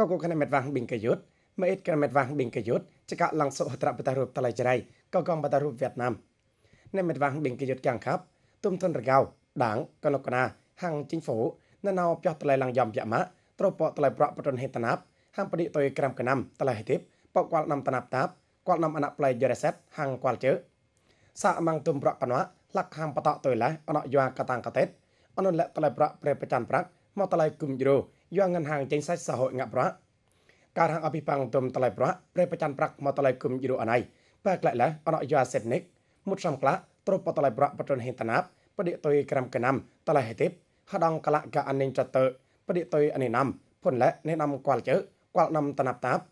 ក៏គូខណៈមេតវ៉ាងប៊ីងកយុទ្ធមេអេតកណមេតវ៉ាងប៊ីងកយុទ្ធចកឡងសុហត្របតារូបតឡៃចរៃក៏កំបតារូបវៀតណាមអ្នកមេតវ៉ាងប៊ីងកយុទ្ធកាំងខាប់ទុំទុនរកៅដាងកលកណា ហាងជីងហ្វូណណៅប្យោះតឡៃឡងយ៉ំយ៉ាម៉ាត្រពតឡៃប្រក់បតុនហេតណាប់ហាងបនិតុយក្រាំកណាំតឡៃហេតិបបកគាល់ណាំតណាប់តាប់ាល់នាំអណប្លែកយរសេតហាំងគាល់ជើ សាម៉ាំងទុំប្រក់កណោះលាក់ហាំបតតុយឡាអណយ៉ាកតាំងកតេតអនុលៈតឡៃប្រក់ប្រេប្រចាំប្រាក់មកតឡៃគុំយូរយកងិនហាងចេញសាច់សហងប្រការហាងអភិបាំងទុំតឡៃប្រប្រេប្រចាំប្រាក់មកតឡៃគុំយូរអណៃបាក់ឡៃឡះអណយោអាសេតនិកមុតសំក្លាត្រុបបតឡៃប្របតនហេតណាប់បដិតុយក្រាំកណាំតឡៃហេតិបហដងកលកអានិញចតើបដិតុយអនិណាំផុនឡែណេណាំគាល់ជើគាល់ណាំតណាប់តាប់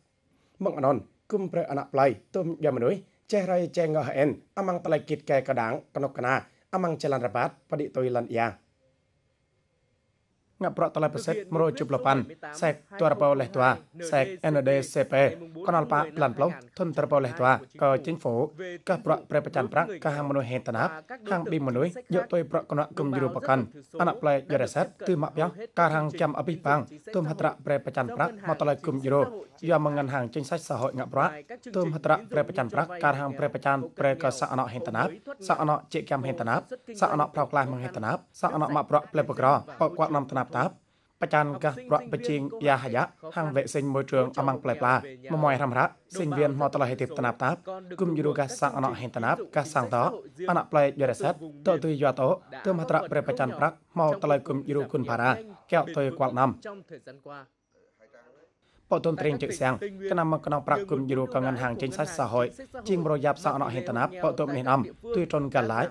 មកអណនគុំប្រអណប្លៃទុំយ៉ាមនុយចេះរៃចេងអហអិនអមងតឡៃគិតកែកដាងកណុកកណាអមងចលានរបាតបដិតុយលាន់យ៉ា ngập prọ tala peset mro chup lopan sek tua pa leh tua sek NDCP konal pa plan plong thun tra pa leh tua ko chính phủ កះប្រក់ប្រេប្រច័នប្រាក់កះមនុស្សហេតនាបខាងប៊ីមនុស្សយកទុយប្រក់គណៈគំយរូបកណ្ឌអណប្លែកយរសិតទឺមកយ៉ោការហាងចាំអភិបាំងទុំហត្រៈប្រេប្រច័នប្រាក់មកតឡៃគំយរូយកមកងិនហាងចេញសាច់សហយងាក់ប្រាក់ទុំហត្រៈប្រេប្រច័នប្រាក់ការហាងប្រេប្រច័នប្រេកសអណហេតនាបសអណជាកម្មហេតនាបសអណប្រោក្លាស់មហេតនាបសអណមកប្រក់ផ្លែបក្របកគាត់នាំតណាតាប់បច្ចានកាប្រក់បជាងយ៉ាហយ៉ាហាងវេសិញមួយជើងអមងផ្លែផ្លាមមួយរំរៈសិញវៀនមកតឡៃហេទីបតណាប់តាប់គុំយូរូកាសាំងអណហេតណាប់កាសាំងតអណផ្លែយរសិតតទុយយតោទើមហត្រប្រេបច្ចានប្រាក់មកតឡៃគុំយូរូគុនផារាកែវទុយគាល់ណាំ potom tren ជឹកសាំងកណាមកក្នុងប្រាក់គុំយូរ៉ូកងហាងចេញសាច់សហយជាងរយ៉ាប់សអណហេតណា potom នេះអំទុយត្រនកាឡាច់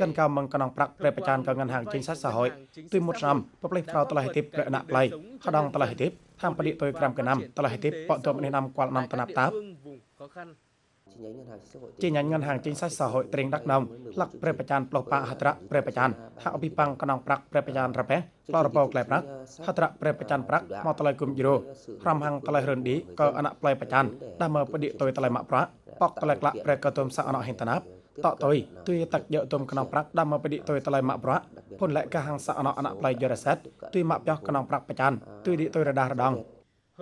កាន់កៅមកក្នុងប្រាក់ប្រេប្រចានកងហាងចេញសាច់សហយទុយមុតឆ្នាំប្រផ្លេះប្រោតឡៃទីបប្រណាក់ឡៃខដងតឡៃទីបហាំបលិទុយក្រាំកណាំតឡៃទីប potom នេះអំគាល់ណាំតណាប់តាបជាញញងហាងចេញសាច់សហ hội ត្រេងដាក់ដំលកប្រេបចានផ្លោះប៉ហត្រៈប្រេបចានថាអភិបាំងកណងប្រាក់ប្រេបចានរប៉េផ្លោះរពោក្លែប្រាក់ហត្រៈប្រេបចានប្រាក់មកតឡៃគុំយូរ៉ូរំហាំងតឡៃរិនឌីក៏អណប្លែបចានដាក់មើបឌីតុយតឡៃម៉ាក់ប្រាក់បកតឡៃក្លាក់ប្រេកតុមសាអណហិនតណាប់តតុយទុយតាក់យកទុំក្នុងប្រាក់ដាំមកបឌិទុយតឡៃម៉ាក់ប្រាក់ភុនលកហាងសាអណអណប្លៃយរសិតទុយម៉ាក់យ៉ោះក្នុងប្រាក់បចានទុយឌីទុយរដារដង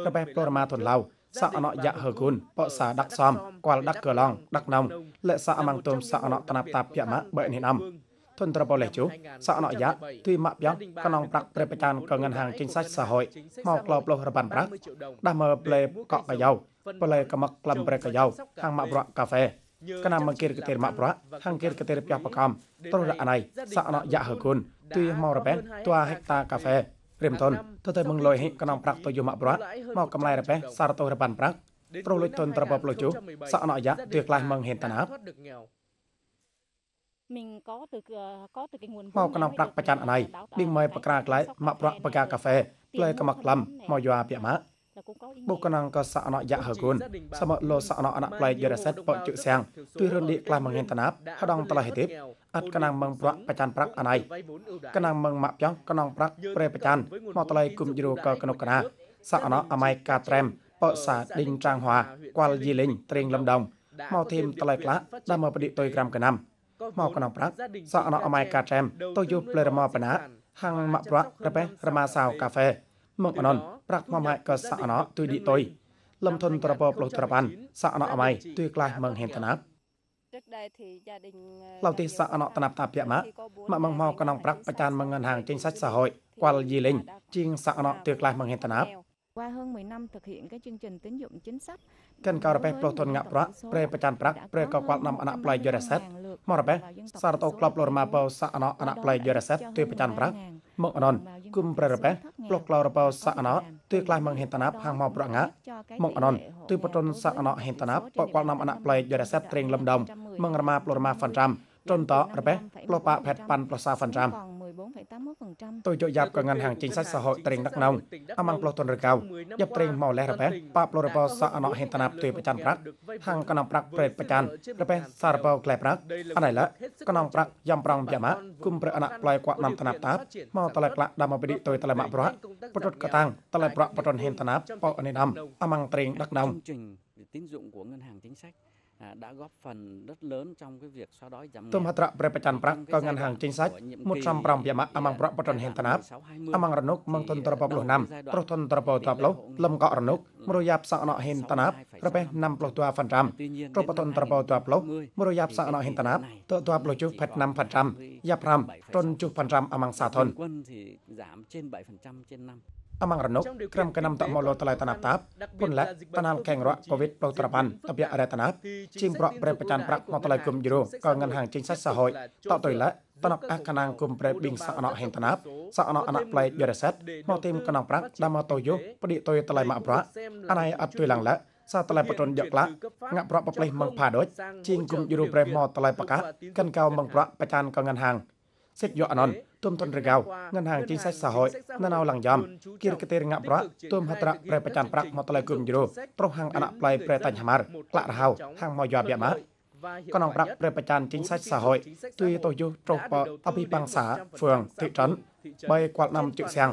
របេះប្លរម៉ាទុនឡៅ xã nọ dạ hờ gùn, bọ xã đặc xóm, qua đặc cờ lòng, đặc nông, lệ xã mang tôm xã nọ tà nạp tà pịa mã bởi âm. Thuần trà bò lệ chú, xã nọ dạ, tuy mạ bióng, con nông đặc bệ bạch cờ ngân hàng chính sách xã hội, mọc lọc lọc bàn bạc, đà mờ bệ cọ cà dầu, bệ lệ cà mọc làm bệ cà dầu, hàng mạ bọ cà phê. mạ Kana mangkir ketir mapra, hangkir ketir piapakam, tro ra anai, sa ano ya dạ hakun, tuy mau rapen, tua hekta kafe. រៀមតនទៅទៅមងលុយហិកណំប្រាក់ទៅយមប្រះមកកំឡៃរប៉េះសារទៅរប៉ាន់ប្រាក់ប្រុសលុយតនត្របបលុយជុសក់អណយ៉ាទីក្លាស់មងហេនតណាប់មីងក៏ទៅក៏ទៅគេងួនមកក្នុងប្រាក់ប្រច័នអណៃមីងមកបក្រាក្លាយមកប្រាក់បកាកាហ្វេផ្លែកមកក្លំមកយកអាពាក់ម៉ាក់បុគ្គណងកសអនយៈហគុណសមលោសអនអនប្លែកយរសិទ្ធបច្ចុសៀងទិរនិក្លាមងេនតណាបហដងតឡៃទេពអត់កណងមងប្រក់បចានប្រាក់អណៃកណងមងម៉ាក់ចង់កណងប្រាក់ប្រេបចានមកតឡៃគុំយរកកណុកណាសអនអមៃកាត្រែមបកសាដេញត្រាងហွာគួលយីលេងត្រេងលំដងមកធីមតឡៃក្លាដល់មកបឌិតុយក្រាំកណាំ មកកណងប្រាក់សអនអមៃកាត្រែមទៅយុប្លេរមោបណា ហាងម៉ាក់ប្រាក់របេរមាសាវកាហ្វេមកអណនប្រាក់មកម៉ាក់ក៏សាក់អណោទុយឌីតុយលំធនត្រពប្លុកត្របានសាក់អណោអមៃទុយក្លះមងហេនតណាប់លោកទីសាក់អណោតណាប់តាភៈម៉ាក់ម៉ាក់មងមកកណងប្រាក់បច្ចានមងហាងចេញសាច់សហយគាល់យីលេងជាងសាក់អណោទុយក្លះមងហេនតណាប់ qua hơn 10 năm thực hiện cái chương trình tín dụng chính sách កិនការរបេះប្លោះទុនងាក់ប្រាក់ប្រេប្រចាំប្រាក់ប្រេក៏គាត់នាំអណប្លៃយូរ៉ាសេតមកររបេះសារតោក្លបលរម៉ាបោសាអណអណប្លៃយូរ៉ាសេតទុយប្រចាំប្រាក់មកអណនគុំប្ររប៉េប្លុកក្លោរប៉ោសាក់អណោទឿក្លះមកហេតណាផាងមកប្រងាមកអណនទឿបតុនសាក់អណោហេតណាបកលណាំអណប្លែកយរសេបត្រេងលំដំមករម៉ាប្លរម៉ាហ្វាន់ត្រាំតុនតរប៉េប្លុកប៉ផេតប៉ាន់ប្លសាហ្វាន់ត្រាំ Tôi cho dạp cả ngân hàng chính sách xã hội tiền đắk nông, âm mang plo tuần rực cầu, dạp tiền màu lẻ rập bé, bạp lô rập xã ở nọ hiện tạp tùy bà chăn bạc, hàng cả nòng bạc bệt bà chăn, rập bé xa rập kẻ bạc, ở này lỡ, cả nòng bạc dầm prong dầm á, cung bạc ở nọ ploy quạ nằm tạp tạp, màu tà lạc lạ đàm bà đi tôi tà lạc mạ bạc, bà trốt cả tăng, tà lạc bạc bà tròn hiện tạp, bọ ở này nằm, âm mang tiền đắk nông. tín dụng của ngân hàng chính sách À, Tumhatra Prepecanprak có ngân hàng chính sách 100 bia mạc amang nam pro à, tuần à, tập bọc tập lâm gọ ranuk mro yap sang nọ hiện tanap rape năm bọc tua phần trăm pro bọt tuần tập bọc tập lâu mro yap sang nọ thôn amang rano kram kanam tak molo telai tanap tap pun la tanal keng ro covid pro terapan tapi ada tanap chim pro pre pecan prak mo telai kum jero ko ngan hang chính sách xã hội tạo tôi la tanok ah kanang kum pre bing sak anok heng tanap sak anok anak plai yaraset mo tim kanang prak dam mo toyo pedi toyo telai ma bra anai ap tôi lang la សាតឡៃបតនយកឡាងាក់ប្រក់ប្រផ្លេះមឹងផាដូចជាងគុំយូរ៉ូប្រេមតឡៃបកាកិនកៅមឹងប្រក់បច្ចានកងងានហាងសិកយកអណនទុំទុនរកៅងិនហាងជីសាច់សហយនៅណៅឡងយ៉ំគិរកទេរងៈប្រទុំហត្រៈប្រែប្រចាំប្រាក់មកតឡៃគុំយូរប្រុសហាងអណប្លៃប្រែតាញ់ហាម៉ារក្លាក់រហៅហាងមកយ៉ាប់យ៉ាប់ម៉ាកណ្ដងប្រាក់ប្រែប្រចាំជីសាច់សហយទួយតោយុត្រោបអភិបង្សាហ្វឿងតិចរិនបីគាត់ណាំជឹកសៀង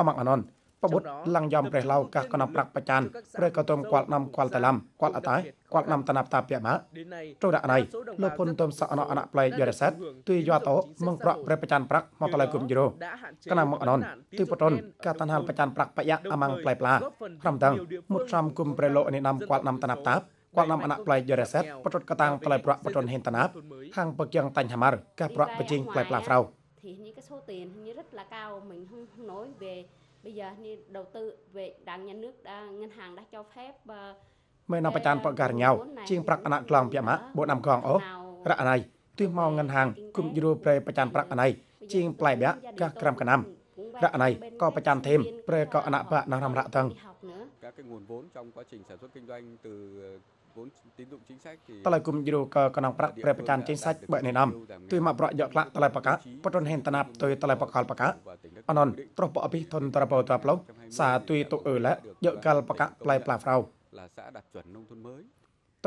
អមអណនប្របុតឡើងយំព្រះឡៅកាសកណប្រាក់បច្ចានព្រះក៏ទុំគាល់ណាំគាល់តឡំគាល់អតៃគាល់ណាំតណាប់តាពាក់ម៉ាចូលដាក់ណៃលោកពុនទុំសអណអណប្លែកយរស័តទុយយតោមងប្រក់ព្រះបច្ចានប្រាក់មកតឡៃគុំយូរកណាមកអណនទុយបតនកាតនហាលបច្ចានប្រាក់បយៈអម៉ាំងផ្លែផ្លាក្រុមទាំងមុតសំគុំព្រះលោកនេះណាំគាល់ណាំតណាប់តាគាត់នាំអណប្លែកយរស័តបតរកតាងផ្លែប្រាក់បតនហេនតណាប់ខាងបកៀងតាញ់ហាម៉ារកាសប្រាក់បជាងផ្លែផ្លាហ្វ្រោ thì như cái số tiền như rất là cao mình không, không nói về bây giờ thì đầu tư về đảng nhà nước đã, ngân hàng đã cho phép ờ, mẹ nó bà chan bọn gà nhau chiên bạc anh lòng bịa má bộ nằm còn ố ra này tuy mau ngân hàng cũng dư về bà chan bạc này chiên plei bịa các gram cả năm ra này có bà chan thêm về có anh bạ nó làm rạ tầng các cái nguồn vốn trong quá trình sản xuất kinh doanh từ ờ, តឡៃគុំយូរក៏កណងប្រាក់ប្រែប្រកាន់ចេញសាច់បើនេះដំទួយមកប្រក់យកខ្លាក់តឡៃបកាបតុនហេនតណាប់ទួយតឡៃបកលបកាអននត្រោះបអភិធនតរបតប្លុសាទួយទុកអឺឡាយកកលបកាផ្លៃផ្លាហ្វ្រោ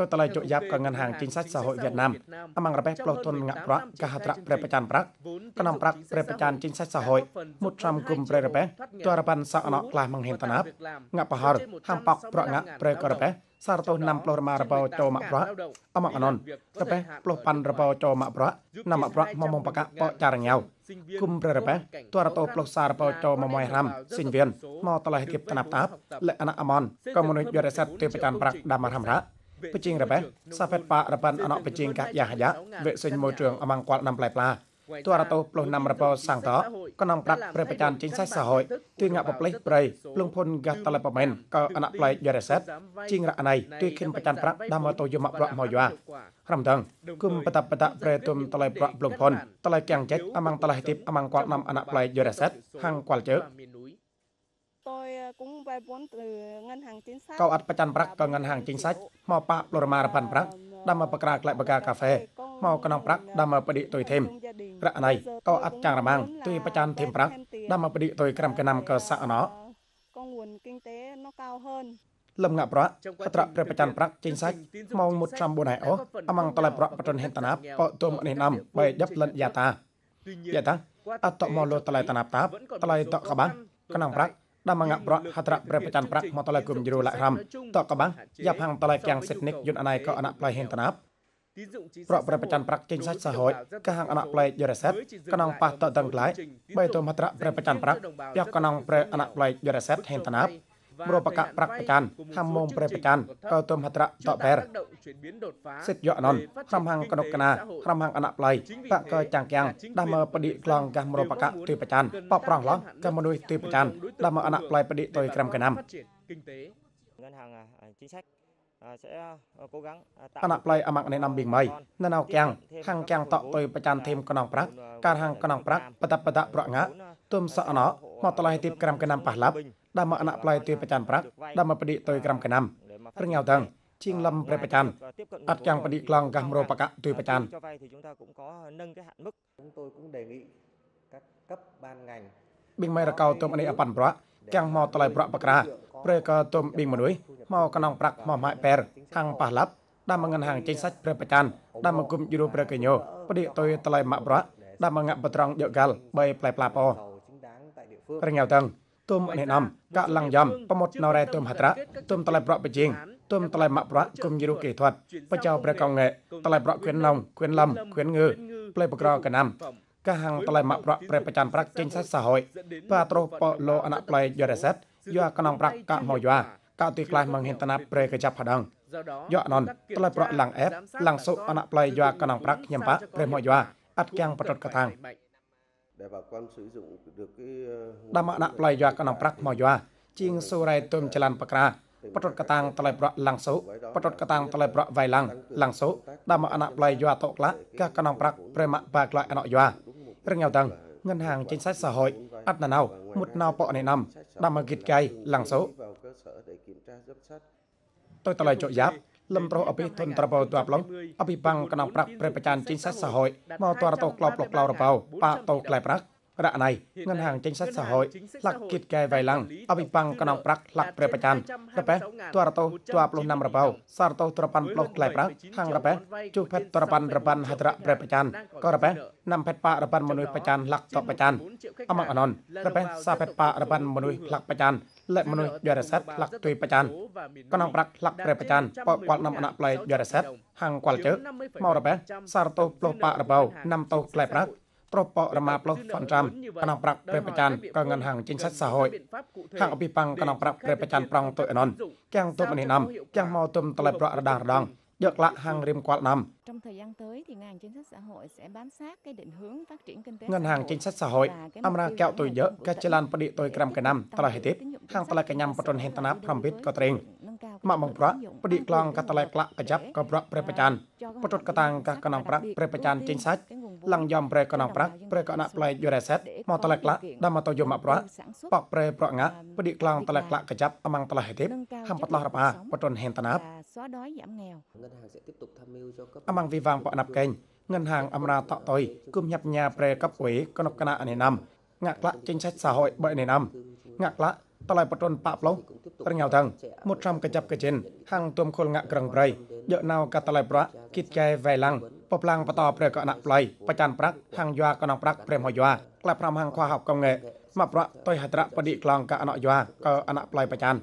តតឡៃជក់យ៉ាប់ក៏ងិនហាងចេញសាច់សហគមន៍វៀតណាមអមងរបេះផ្លោះទុនងាក់ប្រាក់កហត្រៈប្រែប្រកាន់ប្រាក់កណំប្រាក់ប្រែប្រកាន់ចេញសាច់សហគមន៍មុតត្រាំគុំប្រែរបេះតរបានសអណក់ក្លះមងហេនតណាប់ងាក់បហរហាំប៉កប្រងាក់ប្រែក៏របេះសារតោណាំផ្លោះរមារបោចោមកប្រះអមកអណនទៅបេះផ្លោះប៉ាន់របោចោមកប្រះណាំមកប្រះមកមកបកបោចារញៅគុំប្ររបេះតរតោផ្លោះសារពោចោមកមួយរាំសិញវៀនមកតឡៃគៀបតណាប់តាប់លក្ខណៈអមនក៏មនុស្សយរិស័តទេបតានប្រាក់ដាមរមរៈបជាងរបេះសាផេតប៉របានអណបជាងកាយ៉ាយ៉ាវិសិញមួយជឿងអមងគាត់ណាំផ្លែផ្លាទរតោផ្លោះណាំរពោសង្កក៏នាំប្រាប់ប្រប្រចាំចេញសេះសហយទួយងាក់បប្លេះប្រៃភ្លងភុនកាតឡបមែនក៏អណប្លែកយរសេតជីងរអណៃទួយខិនប្រចាំប្រាក់ដាមតោយមប្រក់មកយោរំដងគុំបតបតប្រេទុំតឡៃប្រក់ភ្លងភុនតឡៃកាំងចិត្តអមងតឡៃទីបអមងគាត់នាំអណប្លែកយរសេតហាងគាត់ជើ tôi cũng vay vốn từ ngân hàng chính sách កោអត់ប្រចាំប្រាក់ក៏ងិនហាងជីងសាច់មកប៉ាប្លរម៉ារ៉ាប៉ាន់ប្រាក់ដាំមកបក្រាក្លែបកាកាហ្វេមកក្នុងប្រាក់ដាំបឌិទុយទេមរណៃតអត់ចាងរមាំងទុយបចានទេមប្រាក់ដាំបឌិទុយក្រាំកណាំកសអណោកងវនគីងទេនោះកៅហឺនលំងាក់ប្រាក់អត្រព្រះប្រច័នប្រាក់ចេញសាច់ម៉ោងមុតចំ4ហើយអូអមងតឡៃប្រាក់បតុនហេតណាបកទុំនេះណាំបែយ៉ាប់លិនយ៉ាតាយ៉ាតាអតមកលោតឡៃតណាបតាបតឡៃតកបាំងកណាំប្រាក់ដាំងាក់ប្រាក់ហត្រព្រះប្រច័នប្រាក់មកតឡៃគុំយូរឡាក់រាំតកបាំងយ៉ាប់ហាងតឡៃកៀងសិតនិកយុនអណៃកអណប្លៃហេតណាបប្រប្រប្រចាំប្រាក់ចេញសាច់សហយកាហាងអណប្លែកយរិសិតកណងប៉ះតតងក្លាយបីតមត្រប្រប្រចាំប្រាក់ពីកណងប្រអណប្លែកយរិសិតហេនតណាប់មរបកៈប្រាក់ប្រចាំហាំមងប្រប្រចាំកោតមត្រតបែរសិទ្ធយអណនក្រុមហាងកណុកកណាក្រុមហាងអណប្លែកបកកចាំងកាំងដាំមើបឌីក្លងកាមរបកៈទីប្រចាំបបប្រងឡងកាមនុយទីប្រចាំដាំមើអណប្លែកបឌីតុយក្រុមកណាំ kinh tế ngân hàng chính sách អណប្លៃអមាក់ណេណាំប៊ីងម៉ៃណណៅកាំងហាំងកាំងតក់ទុយប្រចាំធីមក្នងប្រាក់ការហាំងក្នងប្រាក់បតបតប្រងាទុំសអណោមកតឡៃទីបក្រាំកណាំប៉ះឡាប់ដាក់មកអណប្លៃទុយប្រចាំប្រាក់ដាក់មកបឌីទុយក្រាំកណាំប្រងាវទាំងជាងលំប្រប្រចាំអត់ចាំងបឌីក្លងកាំរោបកៈទុយប្រចាំ Bình mai ra cao tôm anh ấy ở bàn bọa, càng mò tờ lại bọa bạc ra, ព្រះកទុំប៊ីងមនុយមកកណងប្រាក់មកម៉ាក់ប៉ែរខាងប៉ះឡាប់ដាំងនហាងចេញសាច់ព្រះប្រចានដាំគុំយូរព្រះកញ្ញោប្រតិទុយតឡៃម៉ាក់ប្រាក់ដាំងបត្រង់យកកាល់បីផ្លែផ្លាបអរងៅតឹងទុំអនិណំកលងយំប្រមុតណរ៉ែទុំហត្រៈទុំតឡៃប្រក់បជាងទុំតឡៃម៉ាក់ប្រាក់គុំយូរគេធាត់បច្ចោព្រះកង nghệ តឡៃប្រក់ខ្វៀនឡងខ្វៀនឡំខ្វៀនងើផ្លែបក្រកណាំកាហាងតឡៃម៉ាក់ប្រាក់ព្រះប្រចានប្រាក់ចេញសាច់សហយបាត្រុសប៉ឡូអណប្លែយរ៉េសេតយកកណងប្រាក់កមកយកកោទីក្លាស់មកហិនតណាប្រេកចាប់ផដងយកអននតលប្រឡាំងអេបឡាំងសុអណប្លៃយកកណងប្រាក់ខ្ញុំបាក់ប្រេមកយកអត់កាំងបតតកថាង để bà con sử dụng được cái đam ạ đạp lại dọa các nòng prak màu dọa chiên sô rai tôm chalan pakra patot katang talai pra lang số patot katang talai pra vai lang lang số đam ạ đạp lại dọa tộc lá các các nòng prak prema ba loại nọ dọa rất nghèo tầng ngân hàng chính sách xã hội ắt là nào, một nào bọ này nằm, nằm ở gịt cây, làng số. Tôi tỏ lời trội giáp, លំប្រុសអភិធនត្រពោទ័ពឡងអភិបាំងកណោប្រាក់ប្រេបចានជីងសាសហយមកតរតោក្លោបក្លោរបោប៉ាតោក្លែប្រាក់ករណីងិនហាងចេញសិទ្ធិសហយផ្លាក់គិតកែវៃឡាំងអបិបាំងកណងប្រាក់ផ្លាក់ប្រេប្រចាំរបេតួរតោទួប្លុះណាំរបោសារតោត្រប៉ាន់ប្លុះក្លែប្រាក់ខាងរបេជុភេតត្រប៉ាន់រប៉ាន់ហត្រប្រេប្រចាំក៏របេណាំភេតប៉រប៉ាន់មនុស្សប្រចាំផ្លាក់តបប្រចាំអមអណនរបេសាភេតប៉រប៉ាន់មនុស្សផ្លាក់ប្រចាំលិមនុស្សយរសិទ្ធផ្លាក់ទុយប្រចាំកណងប្រាក់ផ្លាក់ប្រេប្រចាំបបបណាំអណប្លែយរសិទ្ធហាងកលជើមករបេសារតោប្លុះប៉របោណាំតោក្លែប្រាក់ប្រពរមាប្លុស500កណងប្រាក់ប្រេប្រចានក៏ងិនហាង chính sách xã hội ហាងអភិបង្កណងប្រាក់ប្រេប្រចានប្រងទៅអណនចាំងទុបមនេះណាំចាំងមកទុំតលៃប្រក់រដារដងយកលាក់ hàng rìm quạt năm. Trong thời gian tới thì ngành chính sách xã hội sẽ bám sát cái định hướng phát triển kinh tế. Ngân hàng chính sách xã hội, âm kẹo tuổi dỡ, các chế lan đi tôi cầm cái năm, ta hệ tiếp, hàng ta là cái nhằm patron hiện tân biết có tiền. Mà mong rõ, bất đi clon các ta lại lạc ở dắp có rõ prepachan, patron các tàng các cơ chính sách, ឡងយំប្រែកណងប្រាក់ប្រែកណផ្លែកយរ៉េសេតមកតលក្លាដល់មកតយមអប្រាក់បកប្រែប្រងៈបឌិក្លងតលក្លាកចាប់អមងតលហេទេហំបតឡះរបអាបតុនហេនតណាប់អមងវិវាងបអណាប់កេងងិនហាងអមរាតតុយគុំញាប់ញ៉ាប្រែកបអ៊ីកណកណអានេណាំងាក់ក្លាចេញសេចសហយបើនេណាំងាក់ក្លាតឡៃបតុនប៉ប្លោរងៅថងមុតត្រាំកចាប់កចិនហាងទុំខុលងាក់ក្រងប្រៃយកណៅកតឡៃប្រាក់គិតកែវៃឡាំងបប្លាំងបតព្រះកណប្លៃបច្ចានប្រាក់ហាងយွာកណងប្រាក់ព្រមហយွာក្លាប់ប្រាំហាងខ្វះហប់កងងេមកប្រតុយហត្របឌីក្លងកណយွာកអណប្លៃបច្ចាន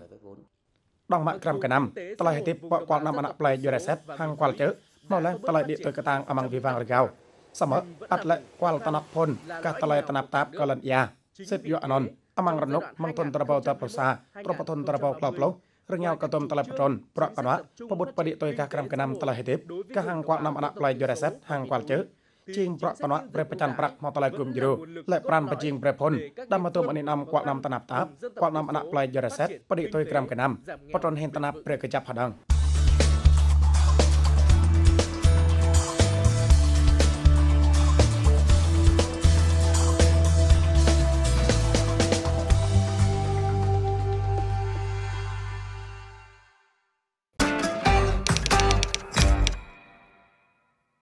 ដងម៉ាក់ក្រាំកណាំតឡៃហេតិបកលណាំអណប្លៃយរ៉េសេតហាងខ្វល់ជើមកឡើងតឡៃឌីតុយកតាងអមងវិវាងរកោសមអត្លខ្វល់តណផុនកតឡៃតណតាបកលនយ៉ាសិទ្ធយអណនអមងរនុកមងទុនត្របោតប្រសាប្រពធនត្របោក្លោប្លោរញ៉ៅកតុំតឡៃបត្រនប្រកបណាពបុតបរិតុយកាក្រំកណាំតឡៃហេទេបកហាងកវណាំអណាក់ប្លៃយរ៉ាសេតហាងកវលជើជាងប្រកបណាព្រះប្រច័នប្រាក់មកតឡៃគុំយូរ៉ូលែប្រានបជាងព្រះផុនដាំមកទុំអនិណាំកវណាំតណាប់តាបកវណាំអណាក់ប្លៃយរ៉ាសេតបរិតុយក្រំកណាំបត្រនហេនតណាប់ព្រះកចាប់ផដង